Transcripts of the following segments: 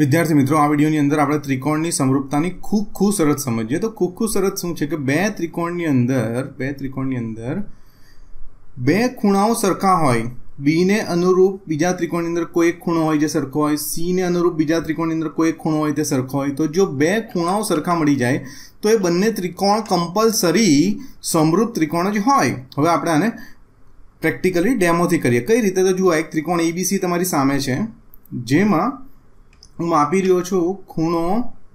વિદ્યાર્થી મિત્રો આ વિડીયોની અંદર આપણે ત્રિકોણની સમરૂપતાની ખૂબ ખૂબ શરત સમજીએ તો ખૂબ ખૂબ શરત શું છે કે બે ત્રિકોણની અંદર બે ત્રિકોણની અંદર બે ખૂણાઓ સરખા હોય બીને અનુરૂપ બીજા ત્રિકોણની અંદર કોઈ એક ખૂણો હોય જે સરખો હોય સીને અનુરૂપ બીજા ત્રિકોણની અંદર કોઈ એક ખૂણો હોય તે સરખો હોય તો જો બે ખૂણાઓ સરખા મળી જાય તો એ બંને ત્રિકોણ કમ્પલસરી સમૃપ ત્રિકોણ જ હોય હવે આપણે આને પ્રેક્ટિકલી ડેમોથી કરીએ કઈ રીતે તો જુઓ એક ત્રિકોણ એબીસી તમારી સામે છે જેમાં હું માપી રહ્યો છું ખૂણો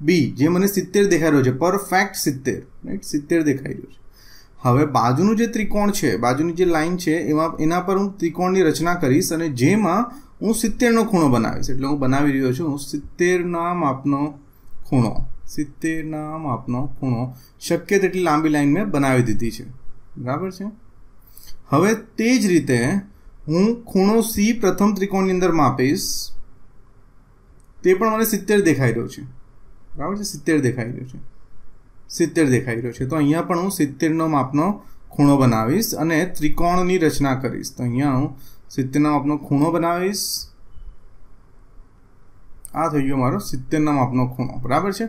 બી જે મને સિત્તેર દેખાઈ રહ્યો છે પરફેક્ટ સિત્તેર રાઈટ સિત્તેર દેખાઈ રહ્યો છે હવે બાજુનું જે ત્રિકોણ છે બાજુની જે લાઈન છે એમાં એના પર હું ત્રિકોણની રચના કરીશ અને જેમાં હું સિત્તેરનો ખૂણો બનાવીશ એટલે હું બનાવી રહ્યો છું સિત્તેરના માપનો ખૂણો સિત્તેરના માપનો ખૂણો શક્ય તેટલી લાંબી લાઈન મેં બનાવી દીધી છે બરાબર છે હવે તે જ રીતે હું ખૂણો સી પ્રથમ ત્રિકોણની અંદર માપીશ તે પણ મને સિત્તેર દેખાઈ રહ્યો છે બરાબર છે સિત્તેર દેખાઈ રહ્યો છે સિત્તેર દેખાઈ રહ્યો છે તો અહીંયા પણ હું સિત્તેરનો માપનો ખૂણો બનાવીશ અને ત્રિકોણની રચના કરીશ તો અહીંયા હું સિત્તેરના માપનો ખૂણો બનાવીશ આ થઈ ગયો મારો સિત્તેરના માપનો ખૂણો બરાબર છે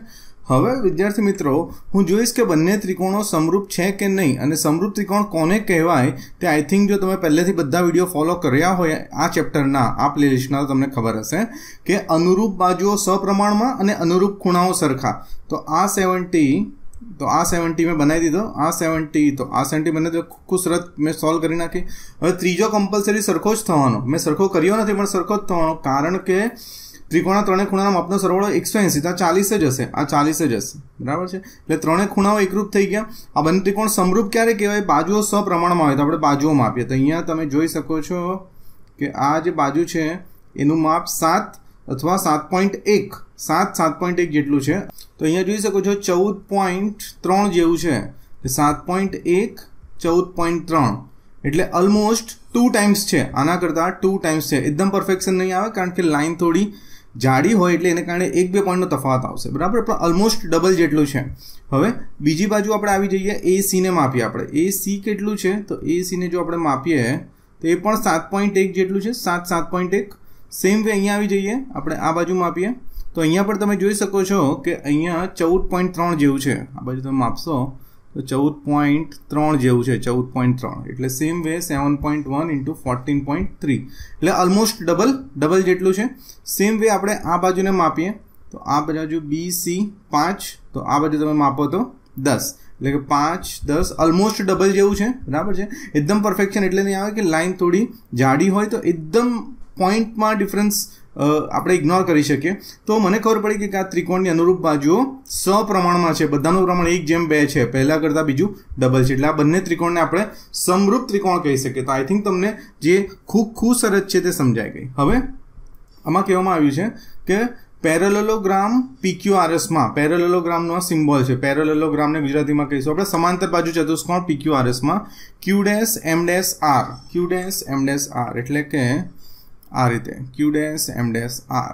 હવે વિદ્યાર્થી મિત્રો હું જોઈશ કે બંને ત્રિકોણો સમરૂપ છે કે નહીં અને સમરૂપ ત્રિકોણ કોને કહેવાય તે આઈ થિંક જો તમે પહેલેથી બધા વિડીયો ફોલો કર્યા હોય આ ચેપ્ટરના આ પ્લેલિસ્ટના તો તમને ખબર હશે કે અનુરૂપ બાજુઓ સપ્રમાણમાં અને અનુરૂપ ખૂણાઓ સરખા તો આ સેવન્ટી તો આ સેવન્ટી મેં બનાવી દીધો આ સેવન્ટી તો આ સેવન્ટી મને તો ખૂબ મેં સોલ્વ કરી નાખી હવે ત્રીજો કમ્પલસરી સરખો જ થવાનો મેં સરખો કર્યો નથી પણ સરખો જ થવાનો કારણ કે ત્રિકોણના ત્રણે ખૂણાના માપનો સરવાળો એકસો એંસી તો આ ચાલીસ જ હશે આ ચાલીસ જ હશે બરાબર છે એટલે ત્રણે ખૂણાઓ એકરૂપ થઈ ગયા આ બંને ત્રિકોણ સમરૂપ ક્યારે કહેવાય બાજુઓ સપ્રમાણમાં હોય તો આપણે બાજુઓ માપીએ તો અહીંયા તમે જોઈ શકો છો કે આ જે બાજુ છે એનું માપ સાત અથવા સાત પોઈન્ટ એક સાત સાત પોઈન્ટ એક જેટલું છે તો અહીંયા જોઈ શકો છો ચૌદ પોઈન્ટ ત્રણ જેવું છે સાત પોઈન્ટ એક ચૌદ પોઈન્ટ ત્રણ એટલે ઓલમોસ્ટ ટુ ટાઈમ્સ છે આના કરતાં ટુ ટાઈમ્સ છે એકદમ પરફેક્શન નહીં આવે કારણ કે લાઇન થોડી જાડી હોય એટલે એને કારણે એક બે પોઈન્ટનો તફાવત આવશે બરાબર પણ ઓલમોસ્ટ ડબલ જેટલું છે હવે બીજી બાજુ આપણે આવી જઈએ એ સીને માપીએ આપણે એ સી કેટલું છે તો એ સીને જો આપણે માપીએ તો એ પણ સાત પોઈન્ટ એક જેટલું છે સાત સાત પોઈન્ટ એક સેમ વે અહીંયા આવી જઈએ આપણે આ બાજુ માપીએ તો અહીંયા પણ તમે જોઈ શકો છો કે અહીંયા ચૌદ પોઈન્ટ ત્રણ જેવું છે આ બાજુ તમે માપશો તો ચૌદ પોઈન્ટ ત્રણ જેવું છે ચૌદ પોઈન્ટ ત્રણ એટલે same way seven point one into fourteen point three એટલે ઓલમોસ્ટ ડબલ ડબલ જેટલું છે સેમ વે આપણે આ બાજુને માપીએ તો આ બાજુ બી સી પાંચ તો આ બાજુ તમે માપો તો દસ એટલે કે પાંચ દસ ઓલમોસ્ટ ડબલ જેવું છે બરાબર છે એકદમ પરફેક્શન એટલે નહીં આવે કે લાઇન થોડી જાડી હોય તો એકદમ પોઈન્ટમાં ડિફરન્સ આપણે ઇગ્નોર કરી શકીએ તો મને ખબર પડી કે આ ત્રિકોણની અનુરૂપ બાજુઓ સપ્રમાણમાં છે બધાનું પ્રમાણ એક જેમ બે છે પહેલાં કરતાં બીજું ડબલ છે એટલે આ બંને ત્રિકોણને આપણે સમરૂપ ત્રિકોણ કહી શકીએ તો આઈ થિંક તમને જે ખૂબ ખૂબ સરસ છે તે સમજાઈ ગઈ હવે આમાં કહેવામાં આવ્યું છે કે પેરેલોલોગ્રામ પીક્યુઆરએસમાં પેરેલોલોગ્રામનો સિમ્બોલ છે પેરેલોલોગ્રામને ગુજરાતીમાં કહીશું આપણે સમાંતર બાજુ ચતુષ્કોણ પીક્યુઆરએસમાં Q dash M dash R Q dash M dash R એટલે કે આ રીતે Q dash M dash R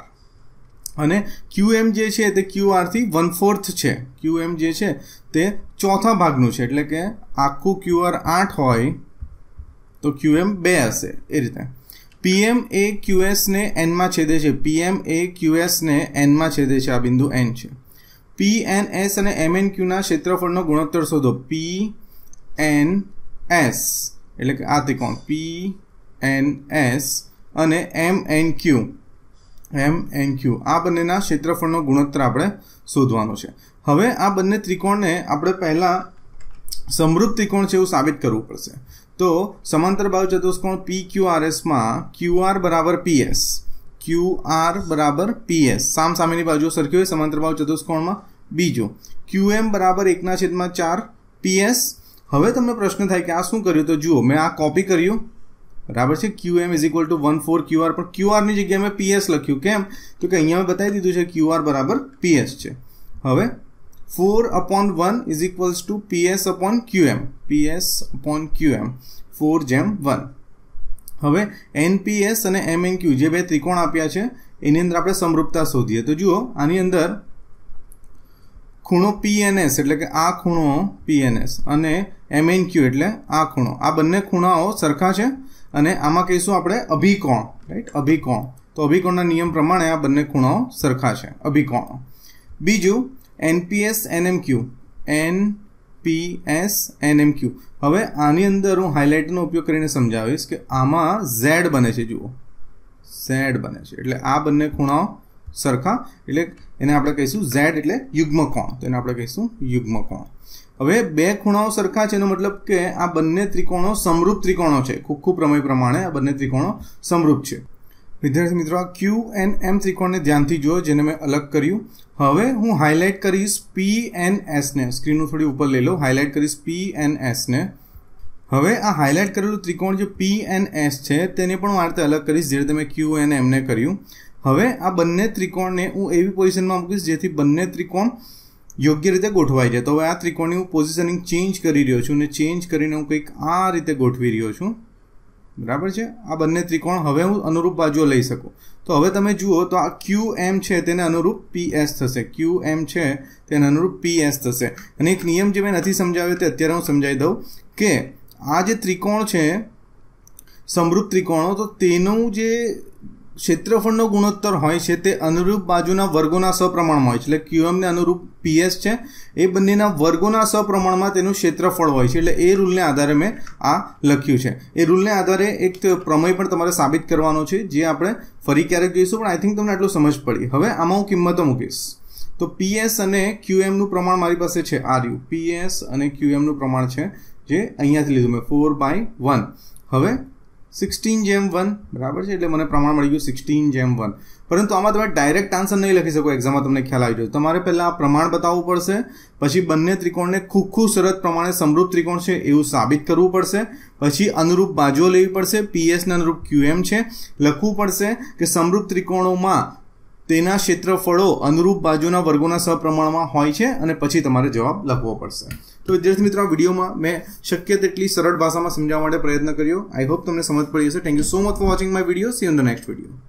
અને ક્યુ એમ જે છે તે ક્યુઆરથી વન ફોર્થ છે ક્યુ એમ જે છે તે ચોથા ભાગનું છે એટલે કે આખું ક્યુઆર આઠ હોય તો ક્યુ એમ બે હશે એ રીતે પીએમ એ ક્યુએસને એનમાં છેદે છે પીએમ એ ક્યુએસને એનમાં છેદે છે આ બિંદુ એન છે પી એન એસ અને એમ એન ક્યુના ક્ષેત્રફળનો ગુણોત્તર શોધો પી એન એસ એટલે કે આ ત્રિકોણ પી એન એસ અને એમ એન્ડ ક્યુ એમ એન્ડ ક્યુ આ બંનેના ક્ષેત્રફળનો ગુણોત્તર આપણે શોધવાનો છે હવે આ બંને ત્રિકોણને આપણે પહેલાં સમૃદ્ધ ત્રિકોણ છે એવું સાબિત કરવું પડશે તો સમાંતર બાજુ ચતુષ્કોણ પી ક્યુ આર એસમાં ક્યુ આર બરાબર પીએસ ક્યુ આર બરાબર પીએસ સામ સામેની બાજુ સરખી હોય સમાંતર બાજુ ચતુષ્કોણમાં બીજું ક્યુ એમ બરાબર એકના છેદમાં ચાર પી એસ હવે તમને પ્રશ્ન થાય કે આ શું કર્યું તો જુઓ મેં આ કોપી કર્યું બરાબર છે QM is equal to one four QR પણ ક્યુઆરની જગ્યાએ મેં પીએસ લખ્યું કેમ તો કે અહીંયા મેં બતાવી દીધું છે ક્યુ આર બરાબર પીએસ છે હવે four upon one is equals to PS upon Q QM PS upon Q M four જેમ વન હવે એનપીએસ અને એમ એન ક્યુ જે બે ત્રિકોણ આપ્યા છે એની અંદર આપણે સમરૂપતા શોધીએ તો જુઓ આની અંદર ખૂણો પીએનએસ એટલે કે આ ખૂણો પીએનએસ અને ક્યુ એટલે આ ખૂણો આ બંને ખૂણાઓ સરખા છે અને આમાં કહીશું આપણે અભિકોણ રાઈટ અભિકોણ તો અભિકોણના નિયમ પ્રમાણે આ બંને ખૂણો સરખા છે અભિકોણો બીજું NPS NMQ N P S NMQ હવે આની અંદર હું હાઇલાઇટનો ઉપયોગ કરીને સમજાવીશ કે આમાં ઝેડ બને છે જુઓ ઝેડ બને છે એટલે આ બંને ખૂણો સરખા એટલે એને આપણે કહીશું ઝેડ એટલે યુગ્મ કોણ તો એને આપણે કહીશું યુગ્મ કોણ હવે બે ખૂણાઓ સરખા છે એનો મતલબ કે આ બંને ત્રિકોણો સમરૂપ ત્રિકોણો છે ખૂબ પ્રમેય પ્રમાણે આ બંને ત્રિકોણો સમરૂપ છે વિદ્યાર્થી મિત્રો આ ક્યુ એન એમ ત્રિકોણને ધ્યાનથી જો જેને મેં અલગ કર્યું હવે હું હાઈલાઇટ કરીશ પી એન એસને સ્ક્રીનનું થોડી ઉપર લઈ લો હાઇલાઇટ કરીશ પી એન એસને હવે આ હાઇલાઇટ કરેલું ત્રિકોણ જે પી એન એસ છે તેને પણ હું આ રીતે અલગ કરીશ જે રીતે મેં ક્યુ એન એમને કર્યું હવે આ બંને ત્રિકોણને હું એવી પોઝિશનમાં મૂકીશ જેથી બંને ત્રિકોણ યોગ્ય રીતે ગોઠવાઈ જાય તો હવે આ ત્રિકોણની હું પોઝિશનિંગ ચેન્જ કરી રહ્યો છું અને ચેન્જ કરીને હું કંઈક આ રીતે ગોઠવી રહ્યો છું બરાબર છે આ બંને ત્રિકોણ હવે હું અનુરૂપ બાજુઓ લઈ શકું તો હવે તમે જુઓ તો આ ક્યુ એમ છે તેને અનુરૂપ પી એસ થશે ક્યુ એમ છે તેને અનુરૂપ પી એસ થશે અને એક નિયમ જે મેં નથી સમજાવ્યો તે અત્યારે હું સમજાવી દઉં કે આ જે ત્રિકોણ છે સમૃદ્ધ ત્રિકોણો તો તેનું જે ક્ષેત્રફળનો ગુણોત્તર હોય છે તે અનુરૂપ બાજુના વર્ગોના સપ્રમાણમાં હોય છે એટલે ક્યુએમને અનુરૂપ પીએસ છે એ બંનેના વર્ગોના સપ્રમાણમાં તેનું ક્ષેત્રફળ હોય છે એટલે એ રૂલને આધારે મેં આ લખ્યું છે એ રૂલને આધારે એક પ્રમેય પણ તમારે સાબિત કરવાનો છે જે આપણે ફરી ક્યારેક જોઈશું પણ આઈ થિંક તમને આટલું સમજ પડી હવે આમાં હું કિંમતો મૂકીશ તો પીએસ અને ક્યુએમનું પ્રમાણ મારી પાસે છે આરયુ યુ પીએસ અને ક્યુએમનું પ્રમાણ છે જે અહીંયાથી લીધું મેં ફોર બાય વન હવે સિક્સટીન જેમ વન બરાબર છે એટલે મને પ્રમાણ મળી ગયું સિક્સટીન જેમ વન પરંતુ આમાં તમે ડાયરેક્ટ આન્સર નહીં લખી શકો એક્ઝામમાં તમને ખ્યાલ આવી જશે તમારે પહેલાં આ પ્રમાણ બતાવવું પડશે પછી બંને ત્રિકોણને ખૂખ્ખું શરત પ્રમાણે સમરૂપ ત્રિકોણ છે એવું સાબિત કરવું પડશે પછી અનુરૂપ બાજુઓ લેવી પડશે પીએસને અનુરૂપ ક્યુએમ છે લખવું પડશે કે સમરૂપ ત્રિકોણોમાં તેના ક્ષેત્રફળો અનુરૂપ બાજુના વર્ગોના સપ્રમાણમાં હોય છે અને પછી તમારે જવાબ લખવો પડશે તો વિદ્યાર્થી મિત્રો આ વિડીયોમાં મેં શક્ય તેટલી સરળ ભાષામાં સમજાવવા માટે પ્રયત્ન કર્યો આઈ હોપ તમને સમજ પડી હશે thank you so much for watching my video see on the next video